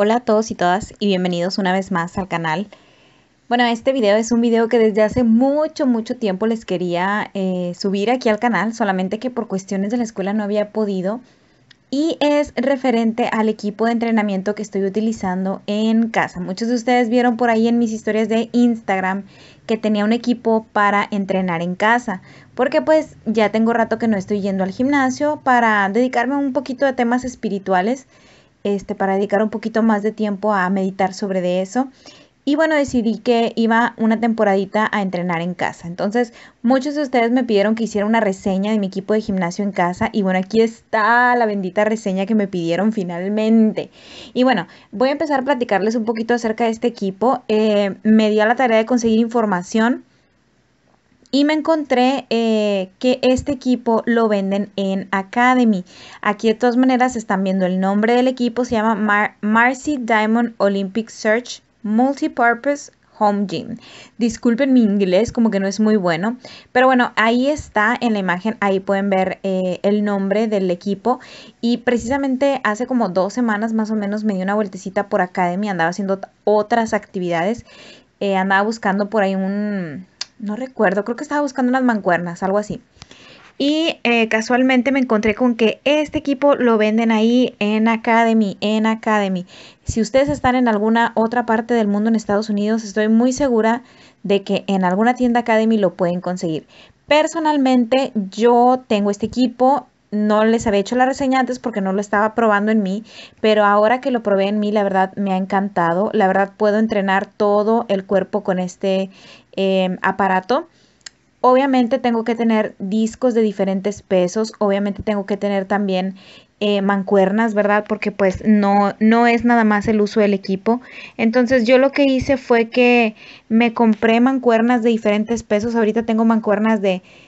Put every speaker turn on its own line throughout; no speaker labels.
Hola a todos y todas y bienvenidos una vez más al canal. Bueno, este video es un video que desde hace mucho, mucho tiempo les quería eh, subir aquí al canal, solamente que por cuestiones de la escuela no había podido. Y es referente al equipo de entrenamiento que estoy utilizando en casa. Muchos de ustedes vieron por ahí en mis historias de Instagram que tenía un equipo para entrenar en casa. Porque pues ya tengo rato que no estoy yendo al gimnasio para dedicarme un poquito a temas espirituales este, para dedicar un poquito más de tiempo a meditar sobre de eso. Y bueno, decidí que iba una temporadita a entrenar en casa. Entonces, muchos de ustedes me pidieron que hiciera una reseña de mi equipo de gimnasio en casa. Y bueno, aquí está la bendita reseña que me pidieron finalmente. Y bueno, voy a empezar a platicarles un poquito acerca de este equipo. Eh, me di a la tarea de conseguir información y me encontré eh, que este equipo lo venden en Academy. Aquí de todas maneras están viendo el nombre del equipo, se llama Marcy Diamond Olympic Search Multipurpose Home Gym. Disculpen mi inglés, como que no es muy bueno, pero bueno, ahí está en la imagen, ahí pueden ver eh, el nombre del equipo y precisamente hace como dos semanas más o menos me di una vueltecita por Academy, andaba haciendo otras actividades, eh, andaba buscando por ahí un no recuerdo, creo que estaba buscando unas mancuernas, algo así. Y eh, casualmente me encontré con que este equipo lo venden ahí en Academy, en Academy. Si ustedes están en alguna otra parte del mundo en Estados Unidos, estoy muy segura de que en alguna tienda Academy lo pueden conseguir. Personalmente yo tengo este equipo no les había hecho la reseña antes porque no lo estaba probando en mí, pero ahora que lo probé en mí, la verdad me ha encantado. La verdad puedo entrenar todo el cuerpo con este em, aparato. Obviamente tengo que tener discos de diferentes pesos, obviamente tengo que tener también eh, mancuernas, ¿verdad? Porque pues no, no es nada más el uso del equipo. Entonces yo lo que hice fue que me compré mancuernas de diferentes pesos. Ahorita tengo mancuernas de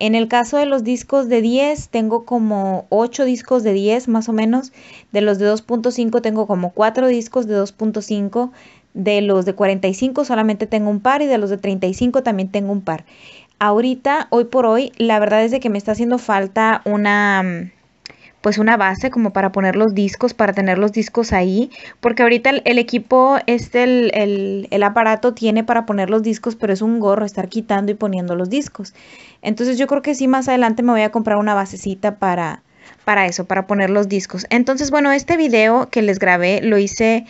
En el caso de los discos de 10, tengo como 8 discos de 10 más o menos. De los de 2.5 tengo como 4 discos de 2.5. De los de 45 solamente tengo un par y de los de 35 también tengo un par. Ahorita, hoy por hoy, la verdad es de que me está haciendo falta una mm, pues una base como para poner los discos, para tener los discos ahí, porque ahorita el, equipo, este, el, el, aparato tiene para poner los discos, pero es un gorro estar quitando y poniendo los discos. Entonces yo creo que sí, más adelante me voy a comprar una basecita para, para eso, para poner los discos. Entonces, bueno, este video que les grabé lo hice...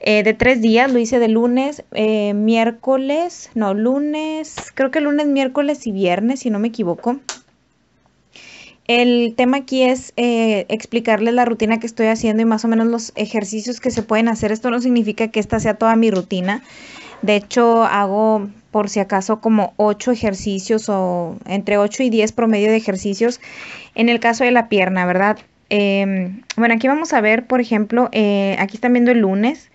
Eh, de tres días, lo hice de lunes, eh, miércoles, no, lunes, creo que lunes, miércoles y viernes, si no me equivoco. El tema aquí es eh, explicarles la rutina que estoy haciendo y más o menos los ejercicios que se pueden hacer. Esto no significa que esta sea toda mi rutina. De hecho, hago por si acaso como 8 ejercicios o entre 8 y 10 promedio de ejercicios en el caso de la pierna, ¿verdad? Em, bueno, aquí vamos a ver, por ejemplo, eh, aquí están viendo el lunes.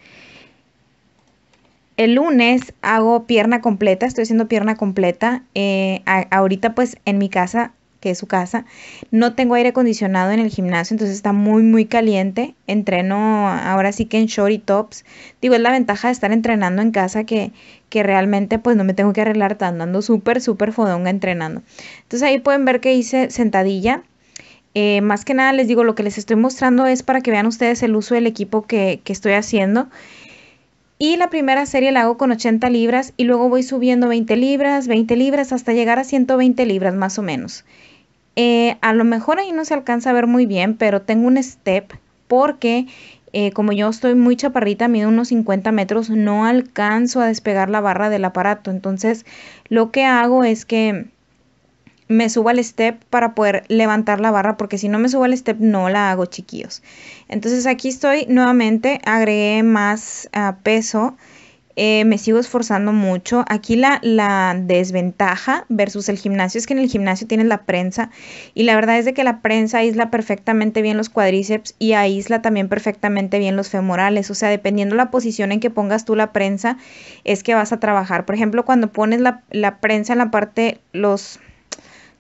El lunes hago pierna completa, estoy haciendo pierna completa. Eh, ahorita pues en mi casa que es su casa. No tengo aire acondicionado en el gimnasio, entonces está muy, muy caliente. Entreno ahora sí que en short y tops. Digo, es la ventaja de estar entrenando en casa que, que realmente pues no me tengo que arreglar tanto. Ando súper, súper fodonga entrenando. Entonces ahí pueden ver que hice sentadilla. Eh, más que nada les digo, lo que les estoy mostrando es para que vean ustedes el uso del equipo que, que estoy haciendo. Y la primera serie la hago con 80 libras y luego voy subiendo 20 libras, 20 libras hasta llegar a 120 libras más o menos. Eh, a lo mejor ahí no se alcanza a ver muy bien, pero tengo un step porque eh, como yo estoy muy chaparrita, mido unos 50 metros, no alcanzo a despegar la barra del aparato. Entonces lo que hago es que me subo al step para poder levantar la barra porque si no me subo al step no la hago chiquillos entonces aquí estoy nuevamente agregué más ah, peso eh, me sigo esforzando mucho. Aquí la, desventaja versus el gimnasio es que en el gimnasio tienes la prensa y la verdad es de que la prensa aísla perfectamente bien los cuadríceps y aísla también perfectamente bien los femorales. O sea, dependiendo la posición en que pongas tú la prensa es que vas a trabajar. Por ejemplo, cuando pones la, la prensa en la parte, los,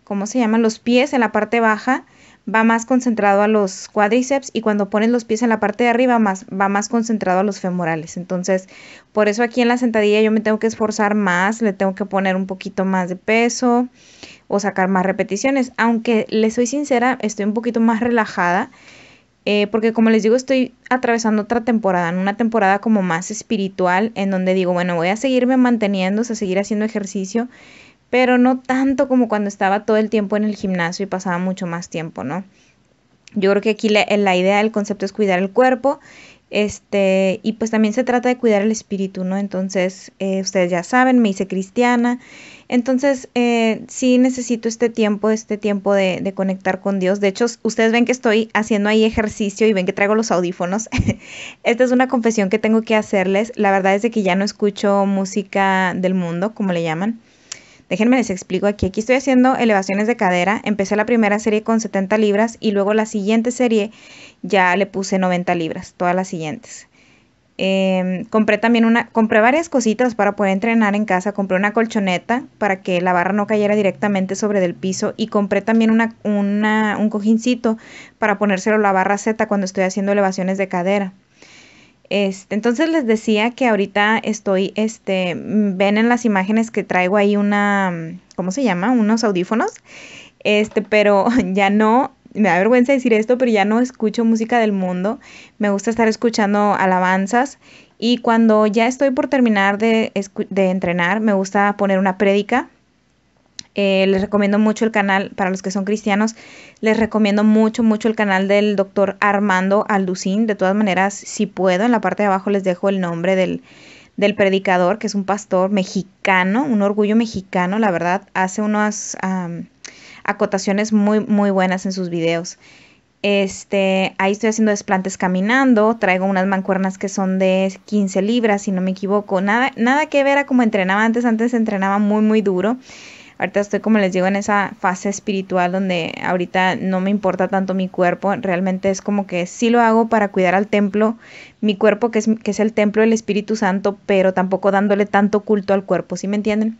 ¿cómo se llaman? Los pies en la parte baja va más concentrado a los cuádriceps y cuando pones los pies en la parte de arriba más, va más concentrado a los femorales. Entonces, por eso aquí en la sentadilla yo me tengo que esforzar más, le tengo que poner un poquito más de peso o sacar más repeticiones. Aunque le soy sincera, estoy un poquito más relajada. Eh, porque como les digo, estoy atravesando otra temporada, una temporada como más espiritual, en donde digo, bueno, voy a seguirme manteniendo, o sea, seguir haciendo ejercicio pero no tanto como cuando estaba todo el tiempo en el gimnasio y pasaba mucho más tiempo, ¿no? Yo creo que aquí la, eh, idea, el concepto es cuidar el cuerpo este, y pues también se trata de cuidar el espíritu, ¿no? Entonces, eh, ustedes ya saben, me hice cristiana. Entonces, eh, sí necesito este tiempo, este tiempo de, de, conectar con Dios. De hecho, ustedes ven que estoy haciendo ahí ejercicio y ven que traigo los audífonos. Esta es una confesión que tengo que hacerles. La verdad es de que ya no escucho música del mundo, como le llaman. Déjenme les explico aquí. Aquí estoy haciendo elevaciones de cadera. Empecé la primera serie con 70 libras y luego la siguiente serie ya le puse 90 libras, todas las siguientes. Em, compré también una, compré varias cositas para poder entrenar en casa. Compré una colchoneta para que la barra no cayera directamente sobre del piso y compré también una, un cojincito para ponérselo la barra Z cuando estoy haciendo elevaciones de cadera. Este, entonces les decía que ahorita estoy, este, mm, ven en las imágenes que traigo ahí una, mm, ¿cómo se llama? Unos audífonos. Este, pero ya no, me da vergüenza decir esto, pero ya no escucho música del mundo. Me gusta estar escuchando alabanzas. Y cuando ya estoy por terminar de, de entrenar, me gusta poner una prédica eh, les recomiendo mucho el canal, para los que son cristianos, les recomiendo mucho, mucho el canal del doctor Armando Alducín. De todas maneras, si puedo, en la parte de abajo les dejo el nombre del, del predicador, que es un pastor mexicano, un orgullo mexicano, la verdad, hace unas acotaciones muy, muy buenas en sus videos. Este, ahí estoy haciendo desplantes caminando, traigo unas mancuernas que son de 15 libras, si no me equivoco. Nada, nada que ver a como entrenaba antes, antes entrenaba muy, muy duro. Ahorita estoy, como les digo, en esa fase espiritual donde ahorita no me importa tanto mi cuerpo. Realmente es como que sí lo hago para cuidar al templo, mi cuerpo que es, es el templo del Espíritu Santo, pero tampoco dándole tanto culto al cuerpo, ¿sí me entienden?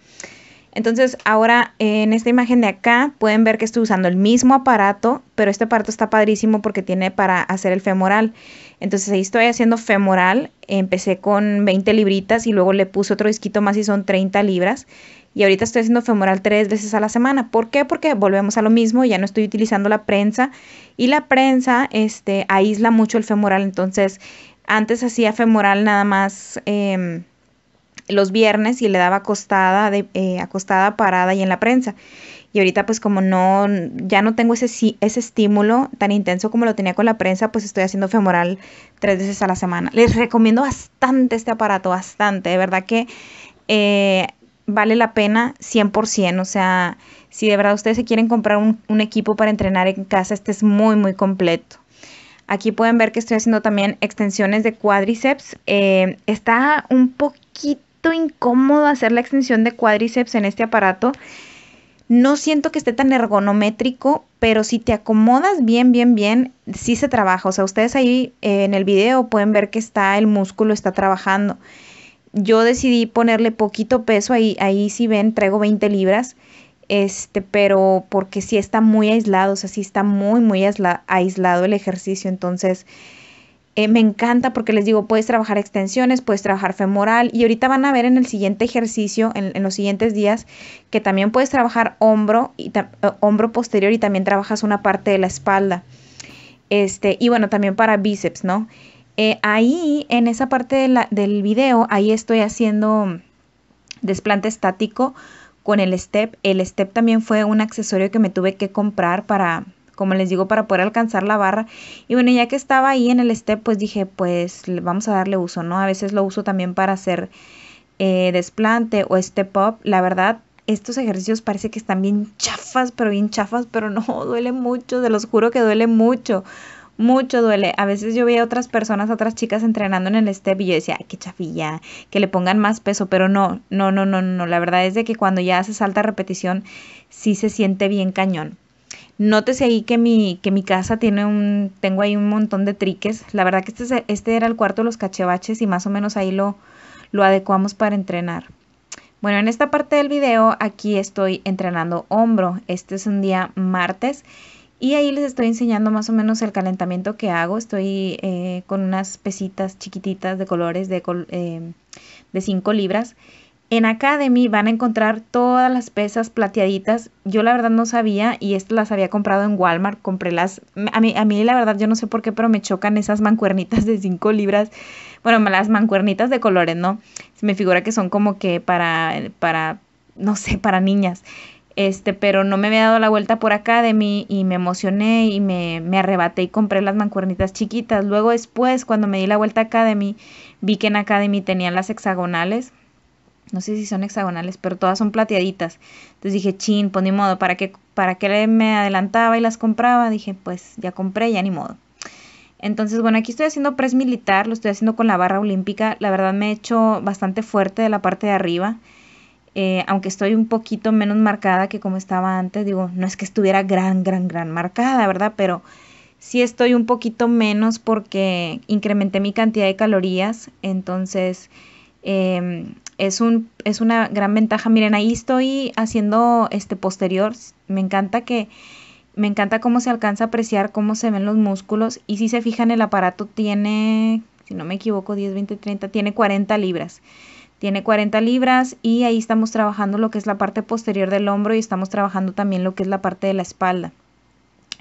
Entonces ahora en esta imagen de acá pueden ver que estoy usando el mismo aparato, pero este aparato está padrísimo porque tiene para hacer el femoral. Entonces ahí estoy haciendo femoral, empecé con 20 libritas y luego le puse otro disquito más y son 30 libras. Y ahorita estoy haciendo femoral tres veces a la semana. ¿Por qué? Porque volvemos a lo mismo, ya no estoy utilizando la prensa y la prensa este, aísla mucho el femoral. Entonces antes hacía femoral nada más em, los viernes y le daba acostada, de, eh, acostada, parada y en la prensa y ahorita pues como no, ya no tengo ese, ese estímulo tan intenso como lo tenía con la prensa, pues estoy haciendo femoral tres veces a la semana. Les recomiendo bastante este aparato, bastante, de verdad que eh, vale la pena 100%, o sea, si de verdad ustedes se quieren comprar un, equipo para entrenar en casa, este es muy, muy completo. Aquí pueden ver que estoy haciendo también extensiones de cuádriceps. Eh, está un poquito incómodo hacer la extensión de cuádriceps en este aparato. No siento que esté tan ergonométrico, pero si te acomodas bien, bien, bien, sí se trabaja. O sea, ustedes ahí eh, en el video pueden ver que está el músculo, está trabajando. Yo decidí ponerle poquito peso, ahí, ahí si ven, traigo 20 libras, este, pero porque sí está muy aislado, o sea, sí está muy, muy aislado el ejercicio. Entonces, eh, me encanta porque les digo, puedes trabajar extensiones, puedes trabajar femoral y ahorita van a ver en el siguiente ejercicio, en, los siguientes días, que también puedes trabajar hombro, y eh, hombro posterior y también trabajas una parte de la espalda. Este, y bueno, también para bíceps, ¿no? Eh, ahí, en esa parte del video, ahí estoy haciendo desplante estático con el step. El step también fue un accesorio que me tuve que comprar para, como les digo, para poder alcanzar la barra. Y bueno, ya que estaba ahí en el step, pues dije, pues vamos a darle uso, ¿no? A veces lo uso también para hacer eh, desplante o step up. La verdad, estos ejercicios parece que están bien chafas, pero bien chafas, pero no, duele mucho, se los juro que duele mucho. Mucho duele. A veces yo veía a otras personas, otras chicas entrenando en el step y yo decía, ay, qué chafilla, que le pongan más peso, pero no, no, no, no, no. La verdad es de que cuando ya haces alta repetición, sí se siente bien cañón. Nótese ahí que mi, que mi casa tiene un, tengo ahí un montón de triques. La verdad que este, este era el cuarto de los cachebaches y más o menos ahí lo, lo adecuamos para entrenar. Bueno, en esta parte del video aquí estoy entrenando hombro. Este es un día martes y ahí les estoy enseñando más o menos el calentamiento que hago. Estoy eh, con unas pesitas chiquititas de colores de 5 eh, libras en Academy van a encontrar todas las pesas plateaditas. Yo la verdad no sabía y estas las había comprado en Walmart. Compré las... A mí, a mí la verdad yo no sé por qué, pero me chocan esas mancuernitas de 5 libras. Bueno, las mancuernitas de colores, ¿no? Se me figura que son como que para... para no sé, para niñas. Este, pero no me había dado la vuelta por Academy y me emocioné y me, me arrebaté y compré las mancuernitas chiquitas. Luego después, cuando me di la vuelta a Academy, vi que en Academy tenían las hexagonales no sé si son hexagonales, pero todas son plateaditas. Entonces dije, chin, pues ni modo, ¿para qué, para me adelantaba y las compraba? Dije, pues ya compré, ya ni modo. Entonces, bueno, aquí estoy haciendo press militar, lo estoy haciendo con la barra olímpica. La verdad me he hecho bastante fuerte de la parte de arriba. Eh, aunque estoy un poquito menos marcada que como estaba antes, digo, no es que estuviera gran, gran, gran marcada, ¿verdad? Pero sí estoy un poquito menos porque incrementé mi cantidad de calorías. Entonces, eh, es, un, es una gran ventaja. Miren, ahí estoy haciendo este posterior. Me encanta que me encanta cómo se alcanza a apreciar cómo se ven los músculos. Y si se fijan, el aparato tiene, si no me equivoco, 10, 20, 30, tiene 40 libras. Tiene 40 libras y ahí estamos trabajando lo que es la parte posterior del hombro y estamos trabajando también lo que es la parte de la espalda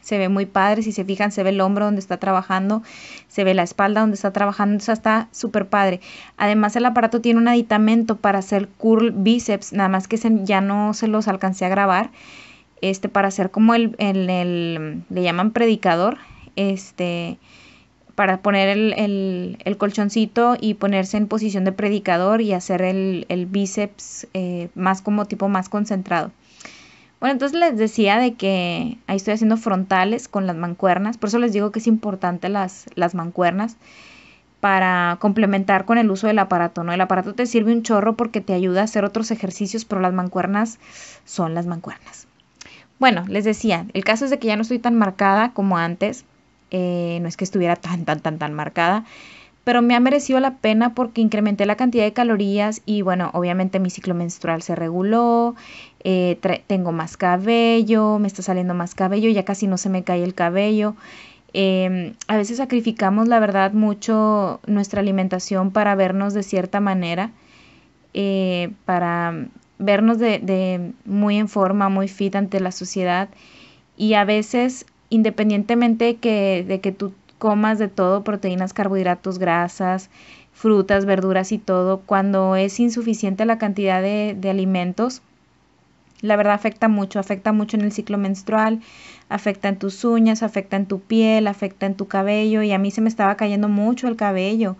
se ve muy padre, si se fijan se ve el hombro donde está trabajando, se ve la espalda donde está trabajando, sea, está súper padre. Además el aparato tiene un aditamento para hacer curl bíceps, nada más que ya no se los alcancé a grabar, este, para hacer como el, le llaman predicador, este, para poner el, colchoncito y ponerse en posición de predicador y hacer el, bíceps eh, más como tipo más concentrado. Bueno, entonces les decía de que ahí estoy haciendo frontales con las mancuernas, por eso les digo que es importante las, mancuernas para complementar con el uso del aparato, ¿no? El aparato te sirve un chorro porque te ayuda a hacer otros ejercicios, pero las mancuernas son las mancuernas. Bueno, les decía, el caso es de que ya no estoy tan marcada como antes, eh, no es que estuviera tan, tan, tan, tan marcada, pero me ha merecido la pena porque incrementé la cantidad de calorías y bueno, obviamente mi ciclo menstrual se reguló, eh, tengo más cabello, me está saliendo más cabello, ya casi no se me cae el cabello. Em, a veces sacrificamos, la verdad, mucho nuestra alimentación para vernos de cierta manera, eh, para vernos de, muy en forma, muy fit ante la sociedad. Y a veces, independientemente de que tú comas de todo, proteínas, carbohidratos, grasas, frutas, verduras y todo, cuando es insuficiente la cantidad de, alimentos, la verdad afecta mucho, afecta mucho en el ciclo menstrual, afecta en tus uñas, afecta en tu piel, afecta en tu cabello y a mí se me estaba cayendo mucho el cabello,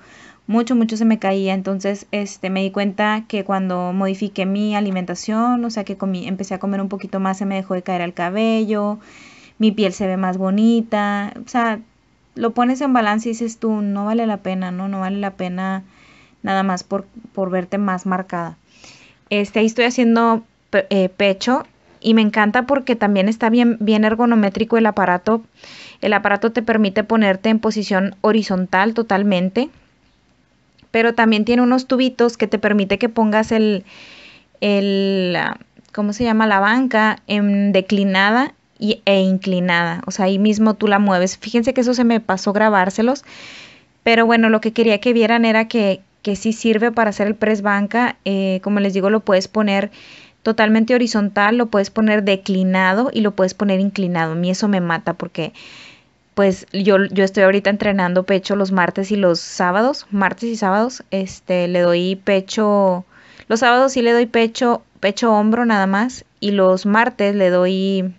mucho, mucho se me caía, entonces este, me di cuenta que cuando modifiqué mi alimentación, o sea que comí, empecé a comer un poquito más, se me dejó de caer el cabello, mi piel se ve más bonita, o sea, lo pones en balance y dices tú, no vale la pena, ¿no? No vale la pena nada más por, verte más marcada. Este, ahí estoy haciendo eh, pecho y me encanta porque también está bien, bien ergonométrico el aparato. El aparato te permite ponerte en posición horizontal totalmente, pero también tiene unos tubitos que te permite que pongas el, el ah, ¿cómo se llama? La banca en declinada e inclinada. O sea, ahí mismo tú la mueves. Fíjense que eso se me pasó grabárselos. Pero bueno, lo que quería que vieran era que, que sí sirve para hacer el press banca. Eh, como les digo, lo puedes poner totalmente horizontal, lo puedes poner declinado y lo puedes poner inclinado. A mí eso me mata porque pues yo, yo estoy ahorita entrenando pecho los martes y los sábados. Martes y sábados, este, le doy pecho. Los sábados sí le doy pecho, pecho hombro nada más. Y los martes le doy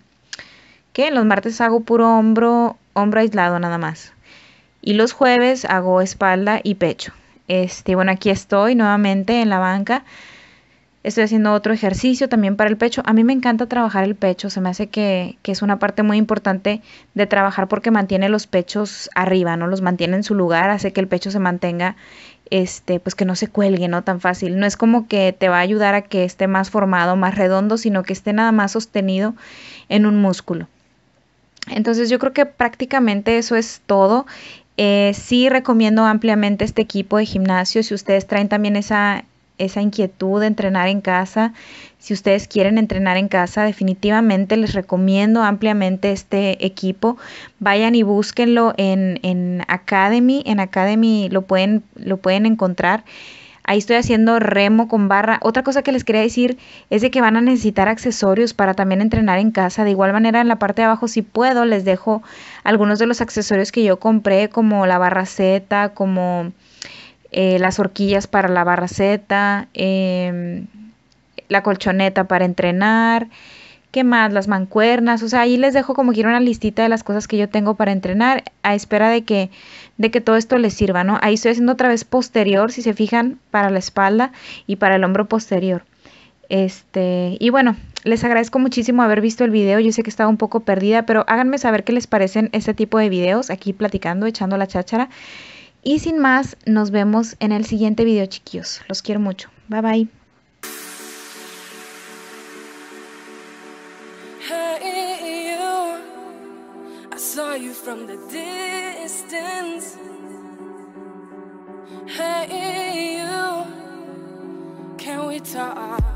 que los martes hago puro hombro, hombro aislado nada más. Y los jueves hago espalda y pecho. Este, bueno, aquí estoy nuevamente en la banca. Estoy haciendo otro ejercicio también para el pecho. A mí me encanta trabajar el pecho. Se me hace que, que es una parte muy importante de trabajar porque mantiene los pechos arriba, ¿no? Los mantiene en su lugar, hace que el pecho se mantenga, este, pues que no se cuelgue, ¿no? Tan fácil. No es como que te va a ayudar a que esté más formado, más redondo, sino que esté nada más sostenido en un músculo. Entonces yo creo que prácticamente eso es todo. Eh, sí recomiendo ampliamente este equipo de gimnasio. Si ustedes traen también esa, esa inquietud de entrenar en casa, si ustedes quieren entrenar en casa, definitivamente les recomiendo ampliamente este equipo. Vayan y búsquenlo en, en Academy. En Academy lo pueden, lo pueden encontrar. Ahí estoy haciendo remo con barra. Otra cosa que les quería decir es de que van a necesitar accesorios para también entrenar en casa. De igual manera, en la parte de abajo, si puedo, les dejo algunos de los accesorios que yo compré, como la barra Z, como eh, las horquillas para la barra Z, em, la colchoneta para entrenar. ¿Qué más? Las mancuernas, o sea, ahí les dejo como quiero una listita de las cosas que yo tengo para entrenar a espera de que, de que todo esto les sirva, ¿no? Ahí estoy haciendo otra vez posterior, si se fijan, para la espalda y para el hombro posterior. Este, y bueno, les agradezco muchísimo haber visto el video. Yo sé que estaba un poco perdida, pero háganme saber qué les parecen este tipo de videos aquí platicando, echando la cháchara. Y sin más, nos vemos en el siguiente video, chiquillos. Los quiero mucho. Bye bye. from the distance. Hey, you, can we talk?